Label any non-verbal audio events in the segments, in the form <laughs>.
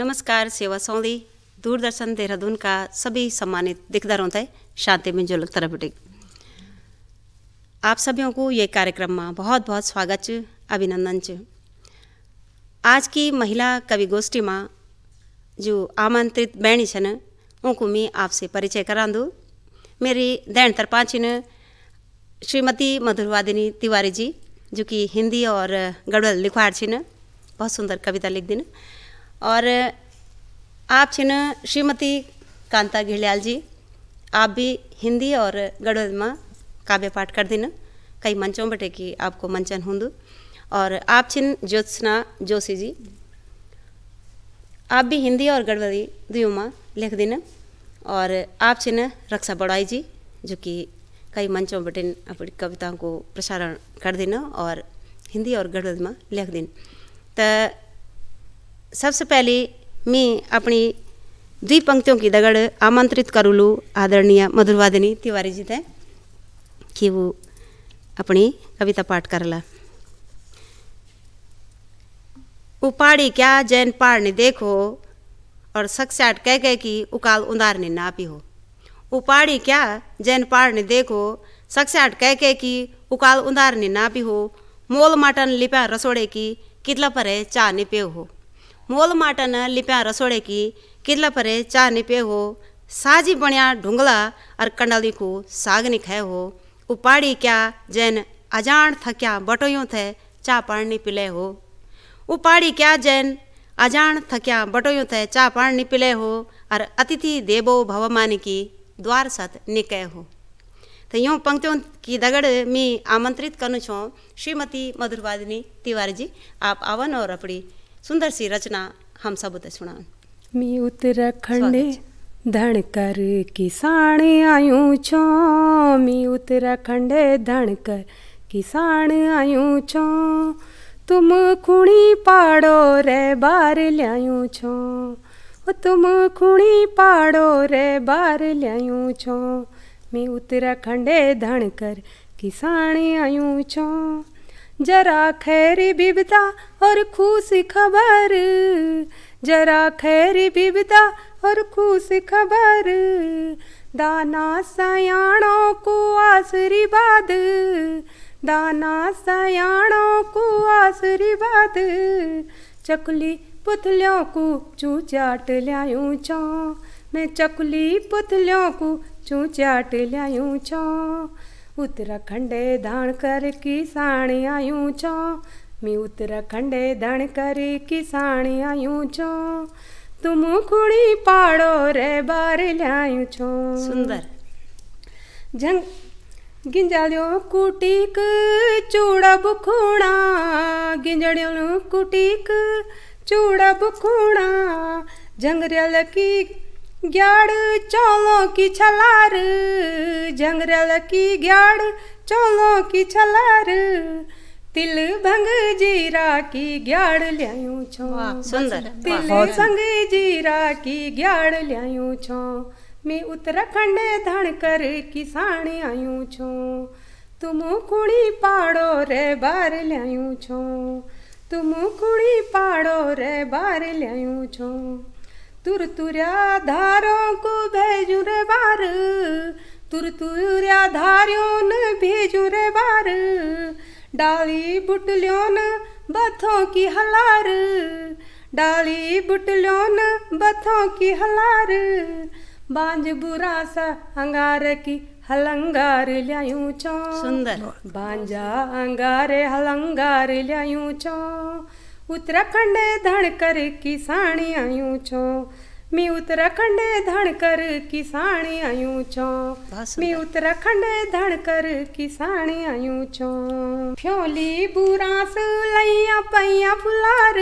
नमस्कार सेवा सौदी दूरदर्शन देहरादून का सभी सम्मानित दिखदारों तय शांति मिंजुल तरफटिक आप सभी को ये कार्यक्रम में बहुत बहुत स्वागत अभिनंदन च आज की महिला कवि गोष्ठी में जो आमंत्रित बहनी छन उनको मैं आपसे परिचय करा दूँ मेरी दैन तरपा छिन श्रीमती मधुरवादिनी तिवारी जी जो कि हिंदी और गढ़वल लिखवाड़ छिन बहुत सुंदर कविता लिख दिन और आप छिन श्रीमती कांता घिल्याल जी आप भी हिंदी और गढ़वाल में काव्य पाठ कर दिन कई मंचों बटे कि आपको मंचन होंदु और आप छिन ज्योत्सना जोशी जी आप भी हिंदी और गढ़वाली दुयों में लिख दिन और आप छिन रक्षा बड़ाई जी जो कि कई मंचों बटे अपनी कविताओं को प्रसारण कर दिन और हिंदी और गढ़वल में लिख दिन त सबसे पहले मैं अपनी दुई पंक्तियों की दगड़ आमंत्रित कर लूँ आदरणीय मधुरवादिनी तिवारी जी तय कि वो अपनी कविता पाठ करला उपाड़ी क्या जैन पहाड़ ने देखो और सक्साट कह कह कि उकाल उदार ने नापी हो उपाड़ी क्या जैन पहाड़ ने देखो सक्साट कह कह कि उकाल उदार ने नापी हो मोल मटन लिपा रसोड़े की कितला पर है चा ने पे हो मोल माटन लिप्या रसोड़े की किरला परे चाह निपे हो साजी बणिया ढूंगला और कंडाली को साग निखे हो उपाड़ी क्या जैन अजान थक्या बटोयों थे चा पानी पिले हो उपाड़ी क्या जैन अजान थक्या बटोयों थे चा पानी पिले हो और अतिथि देवो भवमान की द्वार सत निके हो तो यूँ पंक्तियों की दगड़ मी आमंत्रित करूँ छो श्रीमती मधुरवादिनी तिवारी जी आप आवन और अपनी सुंदर सी रचना हम सब उते सुना मी उत्तराखंड धणकर किसान आयु छो मी उत्तराखंड धणकर किसान आयु छो तुम खूणी पाड़ो रे बार ल्यायूं छो तुम खूणी पाड़ो रे बार ल्यायूं छो मैं उत्तराखंड धणकर किसान आयु छो जरा खैर बिबता और खुश खबर जरा खैर बिबदा और खुश खबर दाना सयाणों को आशीर्वाद दाना सयाणों को आशीर्वाद चकली पुतलियों को चू चाट लियायूं छो मैं चकली पुतलियों को चू चाट लियायूं छो उत्तराखंड धण कर किसान आयूं छो मी उत्तराखंड धण कर किसान आयूं छो तुम खुणी पाड़ो रे बार ल्यायूं छो सुंदर झंग गिंजालियो कुटीक चूड़ा बुखूणा गिंजड़ियों कुटीक चूड़ा बुखूणा जंगरियल की ग्याड़ चौलों की छलार जंगरल की ग्याड़ चौलों की छलार तिल भंग जीरा की ग्याड़ लियायूं छो सुंदर तिल भंग जीरा की ग्याड़ लियायूं छो मैं उत्तराखंड धण कर किसान आयू छो तुम कुणी पाड़ो रे बार लियायूं छो तुम कुणी पाड़ो रे बार लियायूं छो तुरतुरा धारों को भेजू रे बार तुरतुरा धारियों ने भेजू रे बार डाली बुटलियों बथों की हलार डाली बुटलियों बथों की हलार बांझ बुरा सा अंगार की हलंगार लियायूं चो सुंदर बांझा अंगारे हलंगार लियायूं चो उत्तराखंड धणकर किसाणी आयू छो मी उत्तराखंड धणकर किसाणी आयू छो मी उत्तराखंड धणकर किसाणी आयू छो फ्योली बुरास लैया पैया फुलार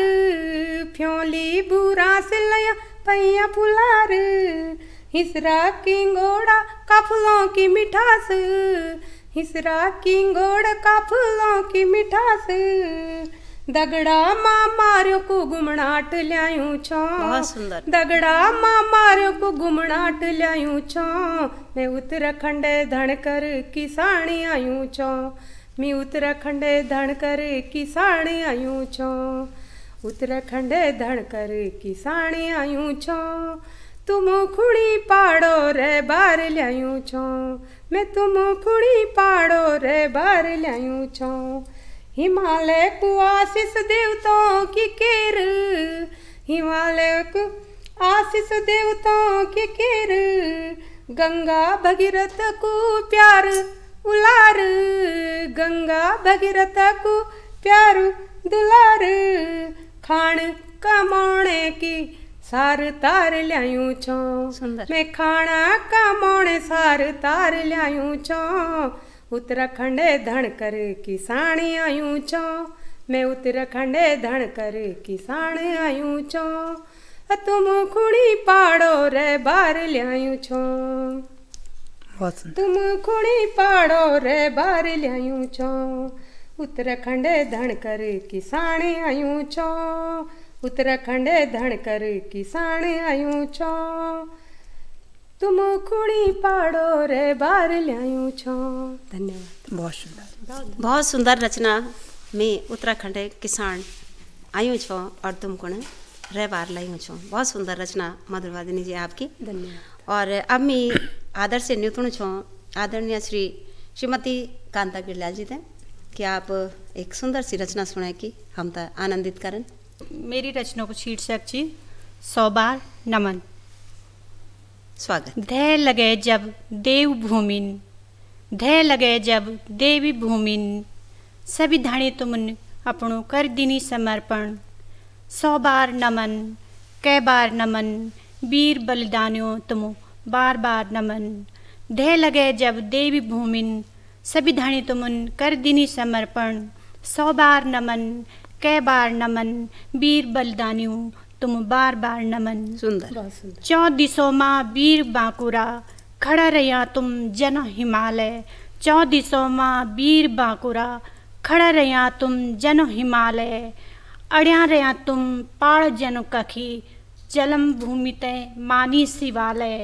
फ्योली बुरास लैया पैया फुलार हिसरा की घोड़ा काफलों की मिठास हिसरा की घोड़ा काफलों की मिठास दगड़ा मा मारियो को घुमणाट ल्यायूं छो दगड़ा मा मारियो को घुमणाट ल्यायूं छो मैं उत्तराखंड धनकर किसानी आयूं छो मैं उत्तराखंड धनकर किसानी आयूं छो उत्तराखंड धनकर किसानी आयूं छो तुम खुणी पाड़ो रे बार ल्यायूं छो मैं तुम खुणी पाड़ो रे बार ल्यायूं छो हिमालय को आशीष देवताओं की केर हिमालय को आशीष देवताओं की केर गंगा भगीरथ को प्यार उलार गंगा भगीरथ को प्यार दुलार खान कमाने की सार तार लियायु छो मैं खाना कमाने सार तार लियायु छो उत्तराखंड धणकर किसान आयू चो मैं उत्तराखंड धणकर किसान आयू चो तुम खुणी पाड़ो रे बार लियायूं छो तुम खुणी पाड़ो रे बार लियायूं छो उत्तराखंड धणकर किसान आयू छो उत्तराखंड धणकर किसान आयू छो तुम कुड़ी पाड़ो रे बार लियायूं छो धन्यवाद बहुत सुंदर बहुत सुंदर रचना में उत्तराखंड किसान आयु छो और तुम कुण रे बार लायूं छो बहुत सुंदर रचना मधुरवादिनी जी आपकी धन्यवाद और अब मैं आदर से न्यूतुण छो आदरणीय श्री श्रीमती कांता बिरला जी थे कि आप एक सुंदर सी रचना सुने की हम तो आनंदित करें मेरी रचना को शीर्षक जी सौ बार नमन स्वागत धै लगे जब देव भूमिन धै लगे जब देवी भूमिन सभी धाणी तुमन अपनों कर दिनी समर्पण सौ बार नमन कै बार नमन वीर बलिदानियों तुम बार बार नमन धै लगे जब देवी भूमिन सभी धाणी तुमन कर दिनी समर्पण सौ बार नमन कै बार नमन वीर बलिदानियों तुम बार बार नमन सुंदर माँ वीर बांकुरा खड़ा रहा तुम जन हिमालय माँ वीर बांकुरा खड़ा रहा तुम जन हिमालय अड़िया रहा तुम पाड़ जन कखी जलम भूमि ते मानी शिवालय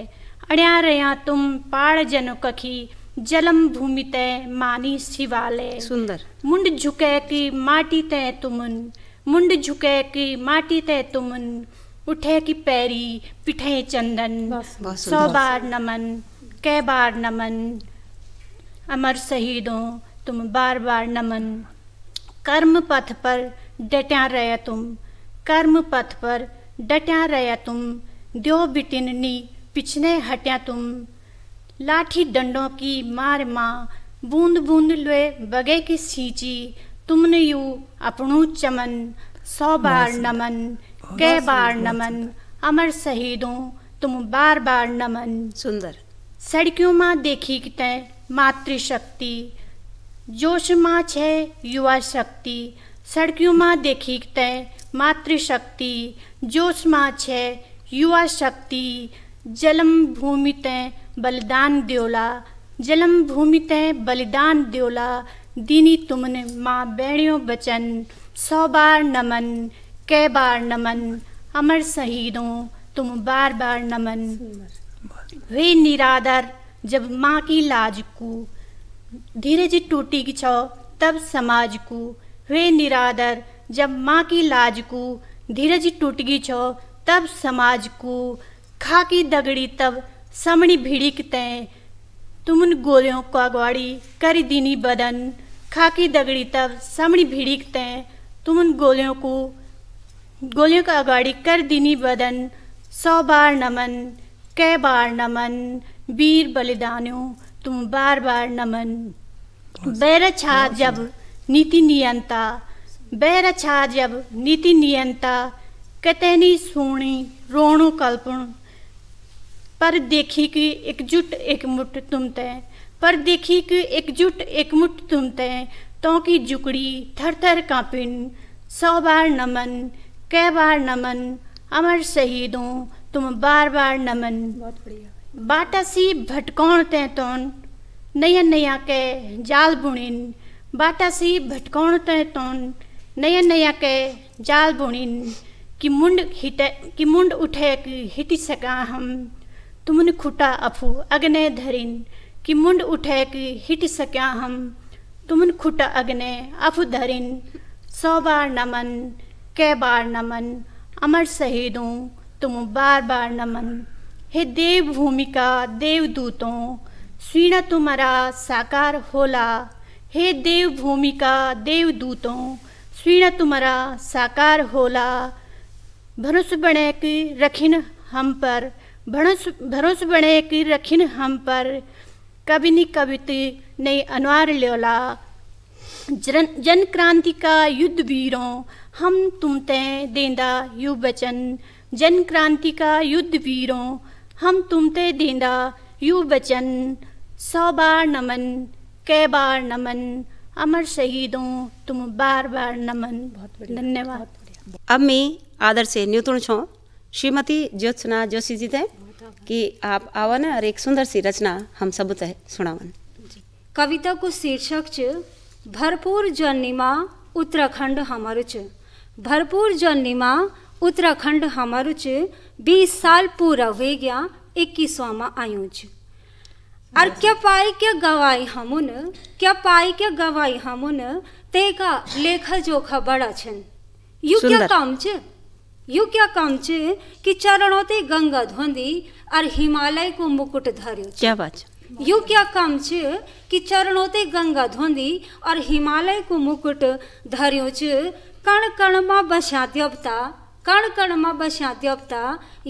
अड़िया रहा तुम पाड़ जन कखी जलम भूमि ते मानी शिवालय सुंदर मुंड झुके की माटी ते तुमन मुंड झुके की माटी ते तुमन उठे की पैरी पिठे चंदन सौ बार नमन कै बार नमन अमर शहीदों तुम बार बार नमन कर्म पथ पर डटा रहे तुम कर्म पथ पर डटा रहे तुम द्यो बिटिननी पिछने हट्या तुम लाठी डंडों की मार माँ बूंद बूंद लोए बगे की सींची तुमने यू अपनो चमन सौ बार नमन कै बार नमन अमर शहीदों तुम बार बार नमन सुंदर सड़कियों माँ देखी तय मातृशक्ति जोश माँ छः युवा शक्ति सड़कियों माँ देखी तय मातृशक्ति जोश माँ छः युवा शक्ति जलम भूमि तय बलिदान द्योला जलम भूमि तय बलिदान द्योला दीनी तुमन माँ बैण्यो बचन सौ बार नमन कै बार नमन अमर शहीदों तुम बार बार नमन वे निरादर जब माँ की लाज को धीरज टूटी छो तब समाज को वे निरादर जब माँ की लाज को धीरज टूटगी छो तब समाज को खाकी दगड़ी तब समणी भिड़िक तय तुमन गोलियों को अगवाड़ी कर दीनी बदन खाकी दगड़ी तब समणी भिड़िकते तुम उन गोलियों को गोलियों का अगाड़ी कर दिनी बदन सौ बार नमन कै बार नमन वीर बलिदानों तुम बार बार नमन बैरछा जब नीति नियंता बैरछा जब नीति नियंता कतैनी सोनी रोणु कल्पण पर देखी कि एकजुट एकमुट तुम तय पर देखी कि एकजुट एकमुट तुम तय तो की जुकड़ी थर थर कापिन सौ बार नमन कै बार नमन अमर शहीदों तुम बार बार नमन बहुत बढ़िया बाटा सी भटकौण ते तो नया नया कै जाल बुणिन बाटा सी भटकौण ते तौन नया नया कै जाल बुणिन कि मुंड हिट कि मुंड उठे हिट सका हम तुमन खुटा अफू अग्नय धरिन कि मुंड उठे कि हिट सक्या हम तुमन खुट अग्ने धरिन सौ बार नमन कै बार नमन अमर शहीदों तुम बार बार नमन हे देव भूमिका देवदूतों स्वीण तुम्हारा साकार होला हे देव भूमिका देवदूतों स्वीण तुम्हारा साकार होला भरोस बने की रखिन हम पर भरोस भरोस बने की रखिन हम पर कभी तो नहीं अनुवार लोला जन जन क्रांति का युद्ध वीरों हम तुम तें देंदा यु वचन जन क्रांति का युद्ध वीरों हम तुम तें देंदा यु वचन सौ बार नमन कै बार नमन अमर शहीदों तुम बार बार नमन बहुत धन्यवाद अब मैं आदर से न्यूतुण छो श्रीमती ज्योत्सना जोशी जी थे कि आप आवन और एक सुंदर सी रचना हम सब तय सुनावन कविता को शीर्षक च भरपूर जर्नीमा उत्तराखंड हमारो च भरपूर जर्नीमा उत्तराखंड हमारो च बीस साल पूरा हुए गया इक्कीसवा में आयु च और क्या पाई क्या गवाई हमुन क्या पाई क्या गवाई हमुन तेका लेखा जोखा बड़ा छन यू क्या काम छ यू क्या काम छे कि चरणों ते गंगा धोंदी और हिमालय को मुकुट धर्यो क्या बात यू क्या काम छे कि चरणों ते गंगा धोंदी और हिमालय को मुकुट धारियो छे कण कण मा बस्या देवता कण कण मा बस्या देवता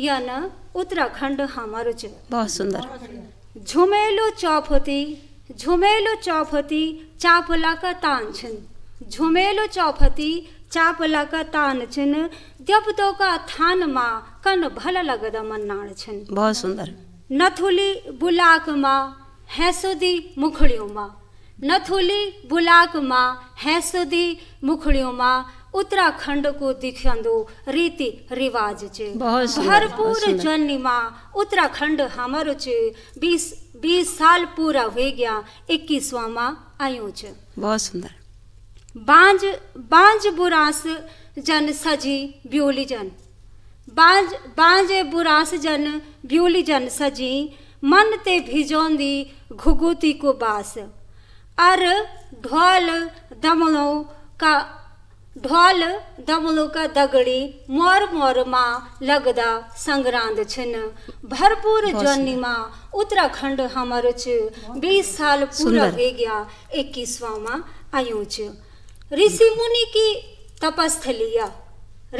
यन उत्तराखंड हमारो छे बहुत सुंदर झुमेलो चौपती झुमेलो चौपती चापला का तान छन झुमेलो चौपती चाप लगा तान छिन जब तो का थान मा कन भल लगद मन्नाण छिन बहुत सुंदर नथुली बुलाक मा हैसुदी मुखड़ियों मा नथुली बुलाक मा हैसुदी मुखड़ियों मा उत्तराखंड को दिखंदो रीति रिवाज चे भरपूर जन्नी मा उत्तराखंड हमारो चे बीस बीस साल पूरा हो गया इक्कीसवा मा आयो च बहुत सुंदर बांज बांज बुरास जन सजी ब्यूली जन बांझ बांज बुरास जन ब्यूली जन सजी मन ते भिजोंदी घुगुती को बास अर ढोल दमलो का ढोल दमलो का दगड़ी मोर मोर माँ लगदा संग्रांद छन भरपूर जननी माँ उत्तराखंड हमारो बीस साल पूरा हो गया इक्कीसवा माँ आयु ऋषि मुनि की तपस्थलिया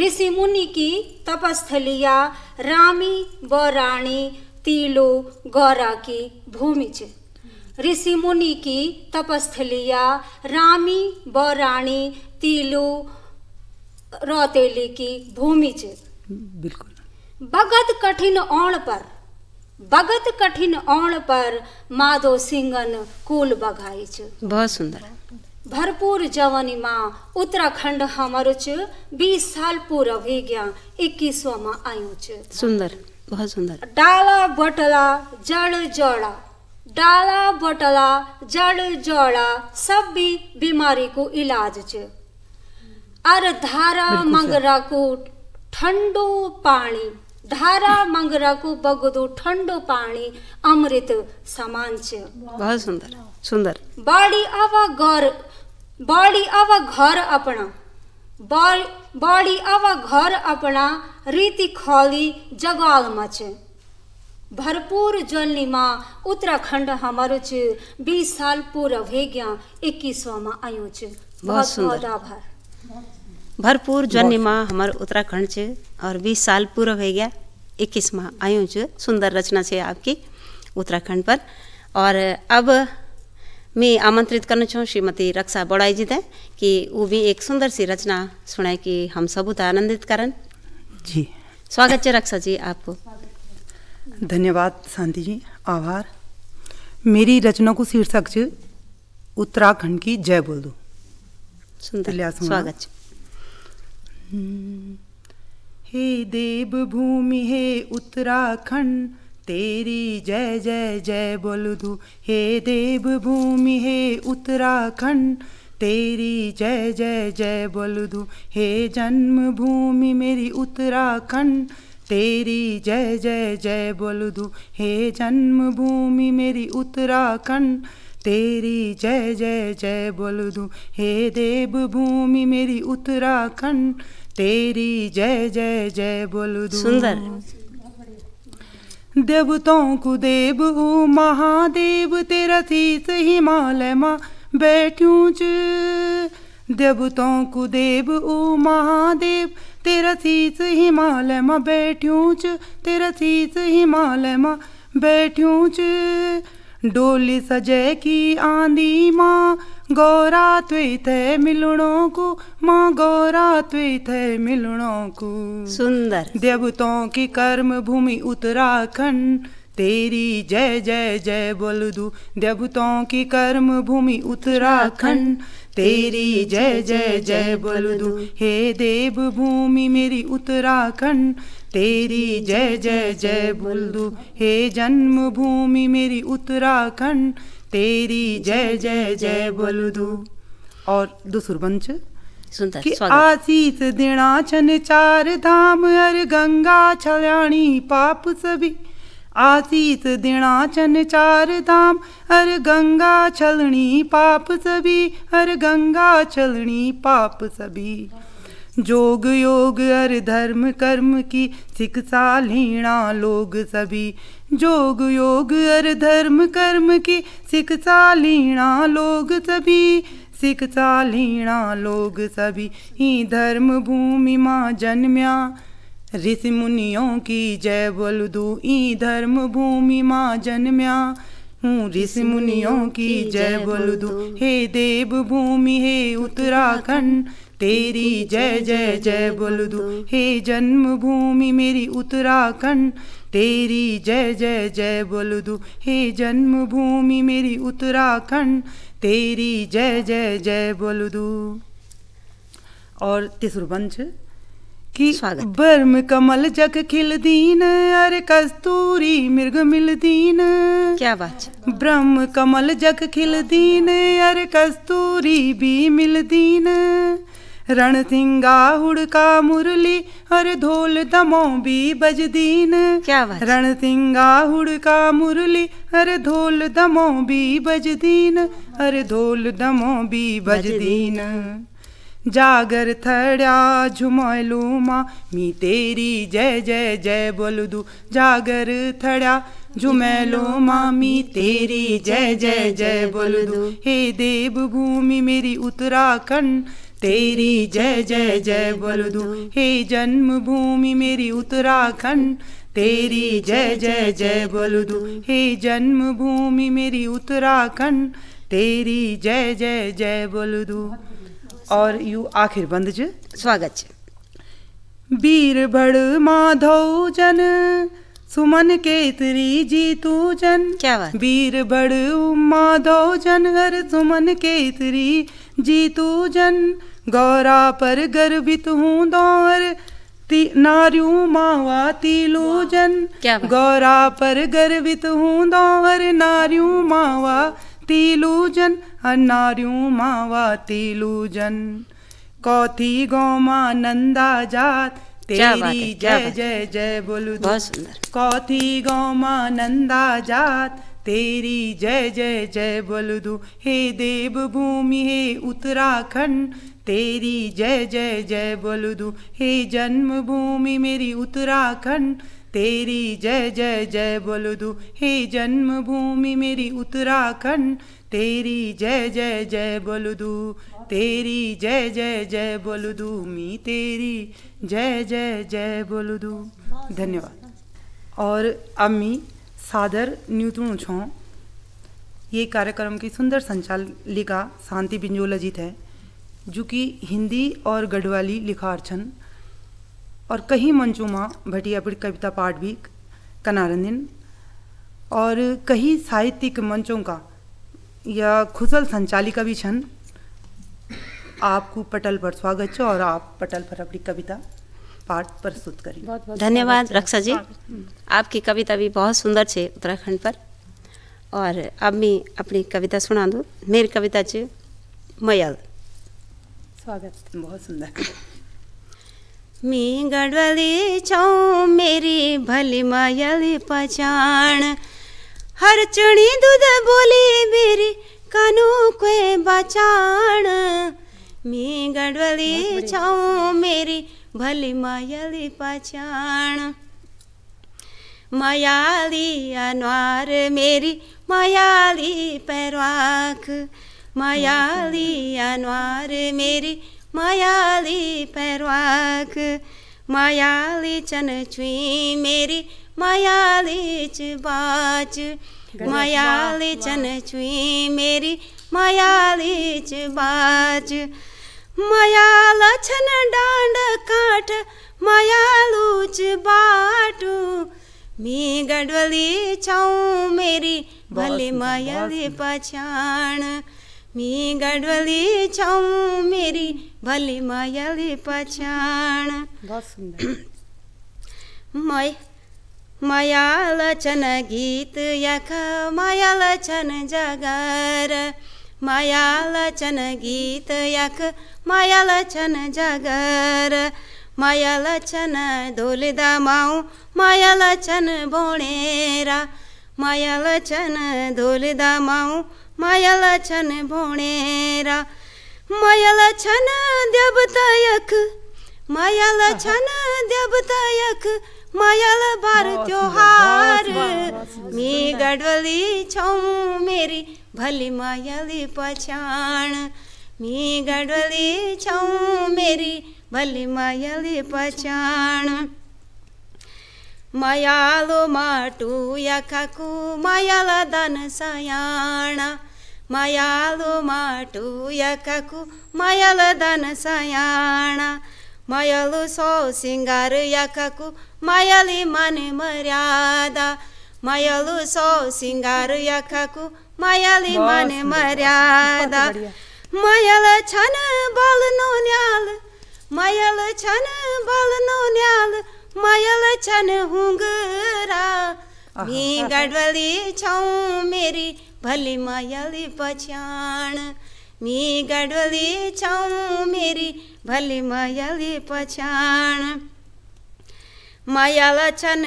ऋषि मुनि की तपस्थलिया रामी व रानी तीलो गौरा की भूमि च ऋषि मुनि की तपस्थलिया रामी व रानी तीलो रौतेली की भूमि च बिल्कुल भगत कठिन ओण पर भगत कठिन ओण पर माधो सिंगन कुल बघाई च बहुत सुंदर भरपूर जवानी माँ उत्तराखंड हमारो च बीस साल पूरा हो गया इक्कीसवा आयो च सुंदर बहुत सुंदर डाला बटला जड़ जोड़ा डाला बटला जड़ जोड़ा सब भी बीमारी को इलाज च अर धारा मंगरा को ठंडो पानी धारा मंगरा को बगदो ठंडो पानी अमृत समान च बहुत सुंदर सुंदर बाड़ी आवा गौर बड़ी अव घर अपना बड़ी अव घर अपना रीति खोली जगाल मच भरपूर जलनीमा उत्तराखंड हमारो च बीस साल पूरा हो गया इक्कीसवा में आयो च बहुत बहुत आभार भरपूर जलनीमा हमार उत्तराखंड च और बीस साल पूरा हो गया इक्कीस माह आयो सुंदर रचना से आपकी उत्तराखंड पर और अब मैं आमंत्रित करना चाहूँ श्रीमती रक्षा बड़ाई जी ने कि वो भी एक सुंदर सी रचना सुनाए कि हम सब सबूत आनंदित करें जी स्वागत है रक्षा जी आपको धन्यवाद शांति जी आभार मेरी रचना को शीर्षक उत्तराखंड की जय बोल दो सुंदर स्वागत हम्म। हे देव भूमि हे उत्तराखंड तेरी जय जय जय बोल दू हे देव भूमि हे उत्तराखंड तेरी जय जय जय बोल दू हे जन्म भूमि मेरी उत्तराखंड तेरी जय जय जय बोल दू हे जन्मभूमि मेरी उत्तराखंड तेरी जय जय जय बोल दू हे देव भूमि मेरी उत्तराखंड तेरी जय जय जय बोल दू सुंदर देवतों को देव ओ महादेव तेरा शीस हिमालय मा बैठूं च देवतों को देव ओ महादेव तेरा शीस हिमालय माँ बैठूं च तेरा शीस हिमालय माँ बैठूं च डोली सजय की आंधी माँ गौरा थे मिलणों को माँ गौरा थे मिलणों को सुंदर देवताओं की कर्म भूमि उत्तराखंड तेरी जय जय जय बोल दू देवताओं की कर्म भूमि उत्तराखंड तेरी जय जय जय बोल दू हे देव भूमि मेरी उत्तराखंड तेरी जय जय जय बोल दू हे जन्म भूमि मेरी उत्तराखंड तेरी जय जय जय बोल दू और दो सुरबंच आशीष देना छन चार धाम अर गंगा छल्याणी पाप सभी आशीष देना छन चार धाम हर गंगा छलनी पाप सभी हर गंगा छलनी पाप सभी जोग योग अर धर्म कर्म की शिक्षा लीणा लोग सभी जोग योग अर धर्म कर्म की शिक्षा लीणा लोग सभी शिक्षा लीणा लोग सभी ही धर्म भूमि माँ जन्म्या ऋषि मुनियों की जय बोल दू ई धर्म भूमि माँ जन्म्या हूँ ऋषि मुनियों की जय बोल दू हे देव भूमि हे उत्तराखंड तेरी जय जय जय बोल दो हे जन्मभूमि मेरी उत्तराखंड तेरी जय जय जय बोल दो हे जन्मभूमि मेरी उत्तराखंड तेरी जय जय जय बोल दो और तीसुर वंश कि बर्म कमल जग खिल दीन अरे कस्तूरी मृग मिल दीन क्या बात ब्रह्म कमल जग खिल दीन अरे कस्तूरी भी मिल दीन रण रणसिंगा हुड़का मुरली हर ढोल दमो भी बजदीन क्या बात रणसिंगा हुड़का मुरली हर ढोल दमो भी बजदीन हर ढोल दमो भी बजदीन जागर थड़ा झुमलू माँ मी तेरी जय जय जय बोल दू जागर थड़ा झुमैलो मामी तेरी जय जय जय बोल दू हे देव भूमि मेरी उत्तराखंड तेरी जय जय जय बोल दू हे जन्मभूमि मेरी उत्तराखंड तेरी जय जय जय बोल दूँ हे जन्मभूमि मेरी उत्तराखंड तेरी जय जय जय बोल दूँ और यू आखिर बंद जो स्वागत भड़ माधव जन सुमन जी तू जन क्या वीर भड़ माधव जन हर सुमन केतरी जीतू जन गौरा पर गर्वित हूँ दौर नारियू मावा तीलू जन गौरा पर गर्वित हूँ दौर नारियू मावा तीलू जन नारियूं मावा तीलू जन कौथी गौमा नंदा जात तेरी जय जय जय बोलू तो। कौथी गौमा नंदा जात तेरी जय जय जय बोल दू हे देव भूमि हे उत्तराखंड तेरी जय जय जय बोल दू हे जन्म भूमि मेरी उत्तराखंड तेरी जय जय जय बोल दू हे जन्म भूमि मेरी उत्तराखंड तेरी जय जय जय बोल दो तेरी जय जय जय बोल दू मी तेरी जय जय जय बोल दू धन्यवाद और अम्मी सादर न्यूतुण छो ये कार्यक्रम की सुंदर संचालिका शांति बिंजोला जी थे जो कि हिंदी और गढ़वाली लिखार छन और कही मंचों में भटिया पिट कविता पाठ भी कनारंदिन और कई साहित्यिक मंचों का या खुशल संचालिका भी छन आपको पटल पर स्वागत है और आप पटल पर अपनी कविता पाठ प्रस्तुत करी बहुत बहुत धन्यवाद रक्षा जी आपकी कविता भी बहुत सुंदर छे उत्तराखंड पर और अब मैं अपनी कविता सुना दूँ मेरी कविता છે मयल स्वागत बहुत सुंदर मी गडवली छौ मेरी भली मयली पहचान हर चुनी दूध बोली मेरी कानू को बचान मी गडवली छौ मेरी भली માયાલી પાછાણ માયાલી અનવાર મેરી માયાલી પરવાખ માયાલી અનવાર મેરી मायाली पैरवाक मायाली चन छुई मेरी मायाली च बाच मायाली चन छुई मेरी मायाली च बाच माया लछन डांड काट माया लूच बाटू मी गडवली छाऊ मेरी भले मायाले पछाण मी गडवली छाऊ मेरी भले मायाले पछाण बहुत सुंदर माय लछन गीत यख माया लछन जगार मायालचन गीत यख मायालचन जगर मायालचन धोलदा माऊ मायालचन बोणेरा मायालचन धोलदा माऊ मायालचन बोणेरा मायालचन देवता यख मायालचन <laughs> देवता यख मायाल बार त्योहार मी गढ़वली छौ मेरी भली मायाली पछाण मी गढ़ली छऊ मेरी भली मायाली पछाण मायालो माटू या काकू मायाला दान सयाणा मायालो माटू या काकू मायाला दान सयाणा मायालो सो सिंगार या काकू मायाली मन मर्यादा मायालो सो सिंगार या मायाली माने मर्यादा मायाल छन नो न्याल मायाल छन नो न्याल मायाल छन हुंगरा भी गडवली छौ मेरी भली मायाली पछ्याण मी गडवली छौ मेरी भली मायाली पछ्याण मायाला छन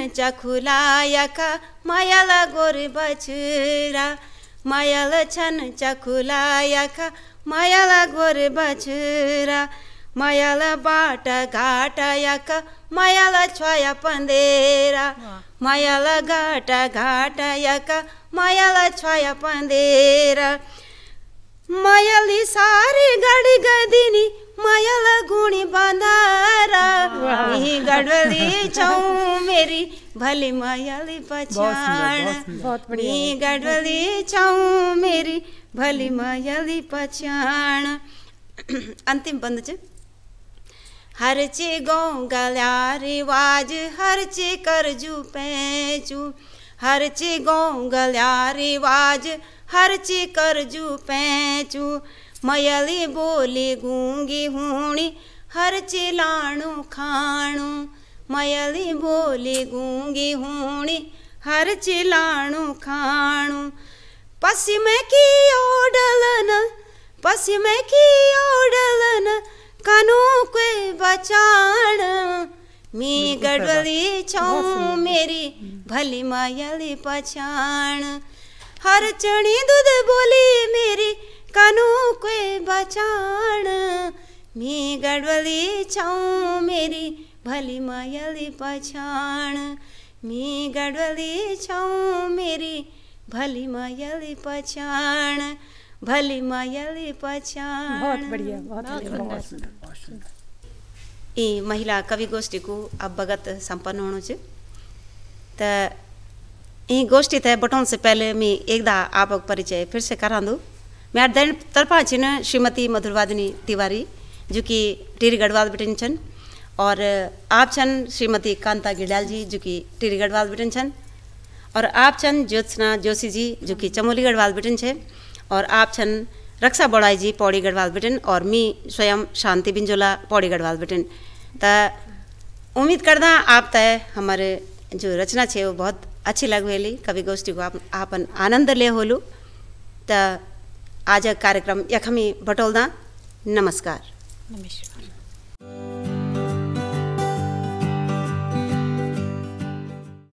यका मायाला गोर बछरा मायाल छन् चखुलायाखा मायाला गोर बछुरा मायाला बाट घाटा याखा मायाला छोया पन्देरा मायाला घाटा घाटा याखा मायाला छोया पन्देरा ಮಯಲಿ ಸಾರಿ ಗಡಿಗದಿನಿ ಮಯಲ गुणी ಬಂದಾರ ಈ ಗಡವಲಿ ಚೌ मेरी भली मायाली पहचान ये गढ़वली चाऊ मेरी भली मायाली पहचान अंतिम बंद च हर चे गौ गल्या रिवाज हर चे करजू पैचू हर चे गौ गल्या रिवाज हरची करजू पैचू मयली बोली गूंगी हूणी हरची लाणु खाणु मयली बोली गूंगी हूणी हरची लाणू खाणू पश्चिम की ओडलन पश्चिम की ओडलन कनू के बचाण मी गड़वली छाऊं मेरी भली मयली पछाण हर चणी दूध बोली मेरी कानू के बचाण मी गडवली छाऊ मेरी भली मायली पछाण मी गडवली छाऊ मेरी भली मायली पछाण भली मायली पछाण बहुत बढ़िया बहुत सुंदर ये महिला कवि गोष्ठी को अब भगत संपन्न होना चाहिए यही गोष्ठी तय ಬಟೋನ್ से पहले मी एकदा आपक परिचय फिर से करा दूँ मैं दैन तरफा छिन श्रीमती मधुरवादिनी तिवारी जो कि टिहरी गढ़वाल बिटिन छन और आप छन श्रीमती कांता गिडाल जी जो कि टिहरी गढ़वाल बिटिन छन और आप छन ज्योत्सना जोशी जी जो कि चमोली गढ़वाल बिटिन छे और आप छन रक्षा बड़ाई जी पौड़ी गढ़वाल बिटिन और मी स्वयं शांति बिंजोला पौड़ी गढ़वाल बिटिन त उम्मीद करदा आप तय हमारे जो रचना छे वो बहुत अच्छी ಅಚ್ಚಿ ಲಗು ಹೇಳಿ ಕವಿಗೋಷ್ಠಿಗೂ ಆಪನ್ ಆನಂದಲೇ ಹೋಲು त आज कार्यक्रम यखमी बटोल्दा नमस्कार नमस्कार